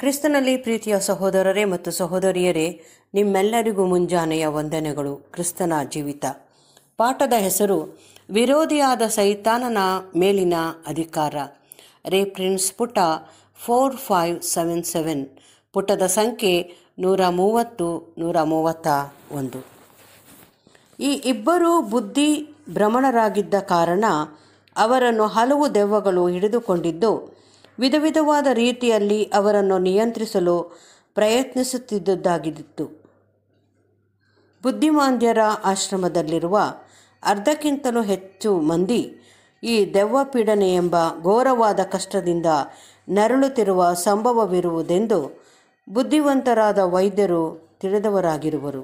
ಕ್ರಿಸ್ತನಲ್ಲಿ ಪ್ರೀತಿಯ ಸಹೋದರರೇ ಮತ್ತು ಸಹೋದರಿಯರೇ ನಿಮ್ಮೆಲ್ಲರಿಗೂ ಮುಂಜಾನೆಯ ವಂದನೆಗಳು ಕ್ರಿಸ್ತನ ಜೀವಿತ ಪಾಠದ ಹೆಸರು ವಿರೋಧಿಯಾದ ಸೈತಾನನ ಮೇಲಿನ ಅಧಿಕಾರ ಪ್ರಿನ್ಸ್ ಪುಟ ಫೋರ್ ಫೈವ್ ಸೆವೆನ್ ಸೆವೆನ್ ಪುಟದ ಸಂಖ್ಯೆ ನೂರ ಮೂವತ್ತು ನೂರ ಮೂವತ್ತ ಒಂದು ಈ ಇಬ್ಬರು ಬುದ್ಧಿ ಭ್ರಮಣರಾಗಿದ್ದ ಕಾರಣ ಅವರನ್ನು ಹಲವು ದೆವ್ವಗಳು ಹಿಡಿದುಕೊಂಡಿದ್ದು ವಿಧ ವಿಧವಾದ ರೀತಿಯಲ್ಲಿ ಅವರನ್ನು ನಿಯಂತ್ರಿಸಲು ಪ್ರಯತ್ನಿಸುತ್ತಿದ್ದುದಾಗಿತ್ತು ಬುದ್ಧಿಮಾಂದ್ಯರ ಆಶ್ರಮದಲ್ಲಿರುವ ಅರ್ಧಕ್ಕಿಂತಲೂ ಹೆಚ್ಚು ಮಂದಿ ಈ ದೆವ್ವ ಪೀಡನೆ ಎಂಬ ಘೋರವಾದ ಕಷ್ಟದಿಂದ ನರಳುತ್ತಿರುವ ಸಂಭವವಿರುವುದೆಂದು ಬುದ್ಧಿವಂತರಾದ ವೈದ್ಯರು ತಿಳಿದವರಾಗಿರುವರು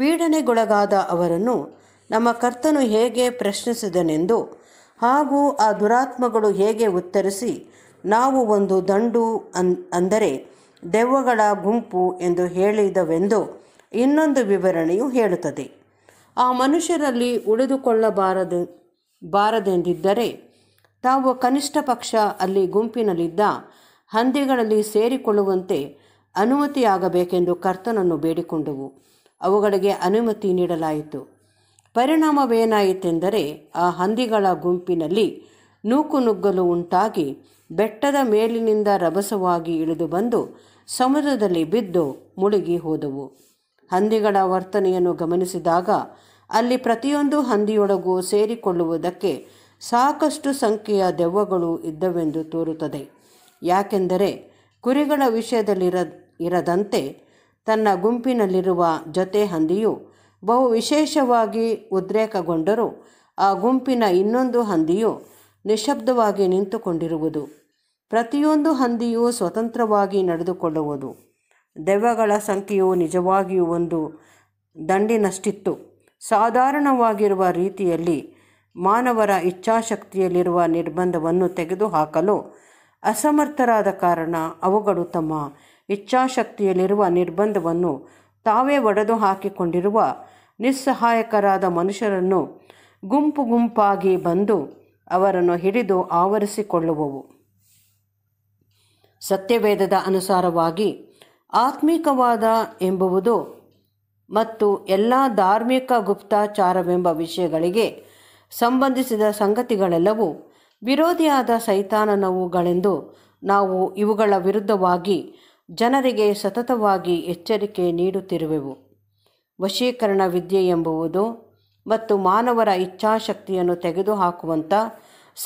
ಪೀಡನೆಗೊಳಗಾದ ಅವರನ್ನು ನಮ್ಮ ಕರ್ತನು ಹೇಗೆ ಪ್ರಶ್ನಿಸಿದನೆಂದು ಹಾಗೂ ಆ ದುರಾತ್ಮಗಳು ಹೇಗೆ ಉತ್ತರಿಸಿ ನಾವು ಒಂದು ದಂಡು ಅನ್ ಅಂದರೆ ದೆವ್ವಗಳ ಗುಂಪು ಎಂದು ಹೇಳಿದವೆಂದು ಇನ್ನೊಂದು ವಿವರಣೆಯು ಹೇಳುತ್ತದೆ ಆ ಮನುಷ್ಯರಲ್ಲಿ ಉಳಿದುಕೊಳ್ಳಬಾರದ ಬಾರದೆಂದಿದ್ದರೆ ತಾವು ಕನಿಷ್ಠ ಪಕ್ಷ ಅಲ್ಲಿ ಗುಂಪಿನಲ್ಲಿದ್ದ ಹಂದಿಗಳಲ್ಲಿ ಸೇರಿಕೊಳ್ಳುವಂತೆ ಅನುಮತಿಯಾಗಬೇಕೆಂದು ಕರ್ತನನ್ನು ಬೇಡಿಕೊಂಡವು ಅವುಗಳಿಗೆ ಅನುಮತಿ ನೀಡಲಾಯಿತು ಪರಿಣಾಮವೇನಾಯಿತೆಂದರೆ ಆ ಹಂದಿಗಳ ಗುಂಪಿನಲ್ಲಿ ನೂಕುನುಗ್ಗಲು ಉಂಟಾಗಿ ಬೆಟ್ಟದ ಮೇಲಿನಿಂದ ರಭಸವಾಗಿ ಇಳಿದು ಬಂದು ಸಮುದ್ರದಲ್ಲಿ ಬಿದ್ದು ಮುಳುಗಿ ಹೋದವು ಹಂದಿಗಳ ವರ್ತನೆಯನ್ನು ಗಮನಿಸಿದಾಗ ಅಲ್ಲಿ ಪ್ರತಿಯೊಂದು ಹಂದಿಯೊಳಗೂ ಸೇರಿಕೊಳ್ಳುವುದಕ್ಕೆ ಸಾಕಷ್ಟು ಸಂಖ್ಯೆಯ ದೆವ್ವಗಳು ಇದ್ದವೆಂದು ತೋರುತ್ತದೆ ಯಾಕೆಂದರೆ ಕುರಿಗಳ ವಿಷಯದಲ್ಲಿರ ಇರದಂತೆ ತನ್ನ ಗುಂಪಿನಲ್ಲಿರುವ ಜೊತೆ ಹಂದಿಯು ಬಹು ವಿಶೇಷವಾಗಿ ಉದ್ರೇಕಗೊಂಡರೂ ಆ ಗುಂಪಿನ ಇನ್ನೊಂದು ಹಂದಿಯು ನಿಶಬ್ದವಾಗಿ ನಿಂತುಕೊಂಡಿರುವುದು ಪ್ರತಿಯೊಂದು ಹಂದಿಯೂ ಸ್ವತಂತ್ರವಾಗಿ ನಡೆದುಕೊಳ್ಳುವುದು ದೆವ್ವಗಳ ಸಂಖ್ಯೆಯು ನಿಜವಾಗಿಯೂ ಒಂದು ದಂಡಿನಷ್ಟಿತ್ತು ಸಾಧಾರಣವಾಗಿರುವ ರೀತಿಯಲ್ಲಿ ಮಾನವರ ಇಚ್ಛಾಶಕ್ತಿಯಲ್ಲಿರುವ ನಿರ್ಬಂಧವನ್ನು ತೆಗೆದುಹಾಕಲು ಅಸಮರ್ಥರಾದ ಕಾರಣ ಅವುಗಳು ತಮ್ಮ ಇಚ್ಛಾಶಕ್ತಿಯಲ್ಲಿರುವ ನಿರ್ಬಂಧವನ್ನು ತಾವೇ ಒಡೆದು ಹಾಕಿಕೊಂಡಿರುವ ನಿಸ್ಸಹಾಯಕರಾದ ಮನುಷ್ಯರನ್ನು ಗುಂಪು ಗುಂಪಾಗಿ ಬಂದು ಅವರನ್ನು ಹಿಡಿದು ಆವರಿಸಿಕೊಳ್ಳುವವು ಸತ್ಯವೇದದ ಅನುಸಾರವಾಗಿ ಆತ್ಮಿಕವಾದ ಎಂಬುವುದು ಮತ್ತು ಎಲ್ಲ ಧಾರ್ಮಿಕ ಗುಪ್ತಾಚಾರವೆಂಬ ವಿಷಯಗಳಿಗೆ ಸಂಬಂಧಿಸಿದ ಸಂಗತಿಗಳೆಲ್ಲವೂ ವಿರೋಧಿಯಾದ ಸೈತಾನನವುಗಳೆಂದು ನಾವು ಇವುಗಳ ವಿರುದ್ಧವಾಗಿ ಜನರಿಗೆ ಸತತವಾಗಿ ಎಚ್ಚರಿಕೆ ನೀಡುತ್ತಿರುವೆವು ವಶೀಕರಣ ವಿದ್ಯೆ ಎಂಬುವುದು ಮತ್ತು ಮಾನವರ ಇಚ್ಛಾಶಕ್ತಿಯನ್ನು ತೆಗೆದುಹಾಕುವಂಥ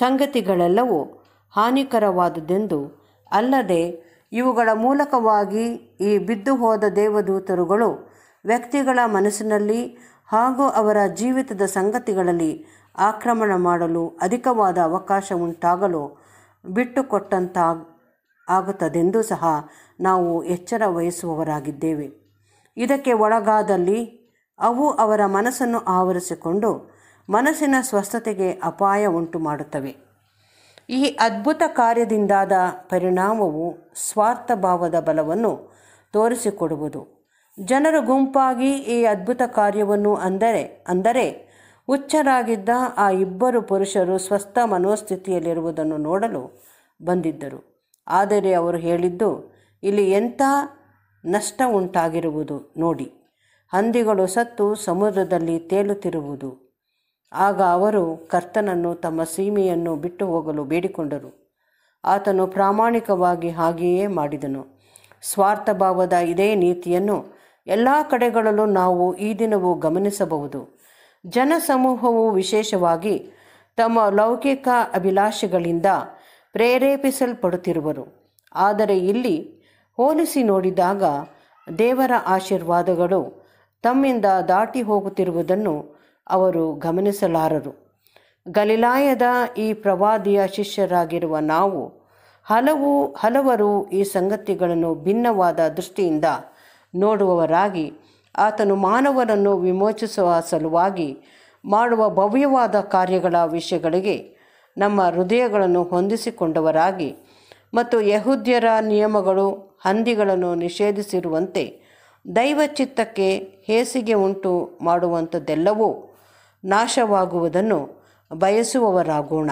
ಸಂಗತಿಗಳೆಲ್ಲವೂ ಹಾನಿಕರವಾದುದೆಂದು ಅಲ್ಲದೆ ಇವುಗಳ ಮೂಲಕವಾಗಿ ಈ ಬಿದ್ದು ಹೋದ ದೇವದೂತರುಗಳು ವ್ಯಕ್ತಿಗಳ ಮನಸ್ಸಿನಲ್ಲಿ ಹಾಗೂ ಅವರ ಜೀವಿತದ ಸಂಗತಿಗಳಲ್ಲಿ ಆಕ್ರಮಣ ಮಾಡಲು ಅಧಿಕವಾದ ಅವಕಾಶ ಉಂಟಾಗಲು ಬಿಟ್ಟುಕೊಟ್ಟಂತ ಆಗುತ್ತದೆಂದು ಸಹ ನಾವು ಎಚ್ಚರ ವಹಿಸುವವರಾಗಿದ್ದೇವೆ ಇದಕ್ಕೆ ಒಳಗಾದಲ್ಲಿ ಅವು ಅವರ ಮನಸ್ಸನ್ನು ಆವರಿಸಿಕೊಂಡು ಮನಸ್ಸಿನ ಸ್ವಸ್ಥತೆಗೆ ಅಪಾಯ ಉಂಟು ಮಾಡುತ್ತವೆ ಈ ಅದ್ಭುತ ಕಾರ್ಯದಿಂದಾದ ಪರಿಣಾಮವು ಸ್ವಾರ್ಥ ಭಾವದ ಬಲವನ್ನು ತೋರಿಸಿಕೊಡುವುದು ಜನರು ಗುಂಪಾಗಿ ಈ ಅದ್ಭುತ ಕಾರ್ಯವನ್ನು ಅಂದರೆ ಅಂದರೆ ಹುಚ್ಚರಾಗಿದ್ದ ಆ ಇಬ್ಬರು ಪುರುಷರು ಸ್ವಸ್ಥ ಮನೋಸ್ಥಿತಿಯಲ್ಲಿರುವುದನ್ನು ನೋಡಲು ಬಂದಿದ್ದರು ಆದರೆ ಅವರು ಹೇಳಿದ್ದು ಇಲ್ಲಿ ಎಂಥ ನಷ್ಟ ಉಂಟಾಗಿರುವುದು ನೋಡಿ ಹಂದಿಗಳು ಸತ್ತು ಸಮುದ್ರದಲ್ಲಿ ತೇಲುತ್ತಿರುವುದು ಆಗ ಅವರು ಕರ್ತನನ್ನು ತಮ್ಮ ಸೀಮೆಯನ್ನು ಬಿಟ್ಟು ಹೋಗಲು ಬೇಡಿಕೊಂಡರು ಆತನು ಪ್ರಾಮಾಣಿಕವಾಗಿ ಹಾಗೆಯೇ ಮಾಡಿದನು ಸ್ವಾರ್ಥಭಾವದ ಇದೇ ನೀತಿಯನ್ನು ಎಲ್ಲ ಕಡೆಗಳಲ್ಲೂ ನಾವು ಈ ದಿನವೂ ಗಮನಿಸಬಹುದು ಜನಸಮೂಹವು ವಿಶೇಷವಾಗಿ ತಮ್ಮ ಲೌಕಿಕ ಅಭಿಲಾಷೆಗಳಿಂದ ಪ್ರೇರೇಪಿಸಲ್ಪಡುತ್ತಿರುವರು ಆದರೆ ಇಲ್ಲಿ ಹೋಲಿಸಿ ನೋಡಿದಾಗ ದೇವರ ಆಶೀರ್ವಾದಗಳು ತಮ್ಮಿಂದ ದಾಟಿ ಹೋಗುತ್ತಿರುವುದನ್ನು ಅವರು ಗಮನಿಸಲಾರರು ಗಲಿಲಾಯದ ಈ ಪ್ರವಾದಿಯ ಶಿಷ್ಯರಾಗಿರುವ ನಾವು ಹಲವು ಹಲವರು ಈ ಸಂಗತಿಗಳನ್ನು ಭಿನ್ನವಾದ ದೃಷ್ಟಿಯಿಂದ ನೋಡುವವರಾಗಿ ಆತನು ಮಾನವರನ್ನು ವಿಮೋಚಿಸುವ ಸಲುವಾಗಿ ಮಾಡುವ ಭವ್ಯವಾದ ಕಾರ್ಯಗಳ ವಿಷಯಗಳಿಗೆ ನಮ್ಮ ಹೃದಯಗಳನ್ನು ಹೊಂದಿಸಿಕೊಂಡವರಾಗಿ ಮತ್ತು ಯಹುದ್ಯರ ನಿಯಮಗಳು ಹಂದಿಗಳನ್ನು ನಿಷೇಧಿಸಿರುವಂತೆ ದೈವಚಿತ್ತಕ್ಕೆ ಹೇಸಿಗೆ ಉಂಟು ಮಾಡುವಂಥದ್ದೆಲ್ಲವೂ ನಾಶವಾಗುವುದನ್ನು ಬಯಸುವವರಾಗೋಣ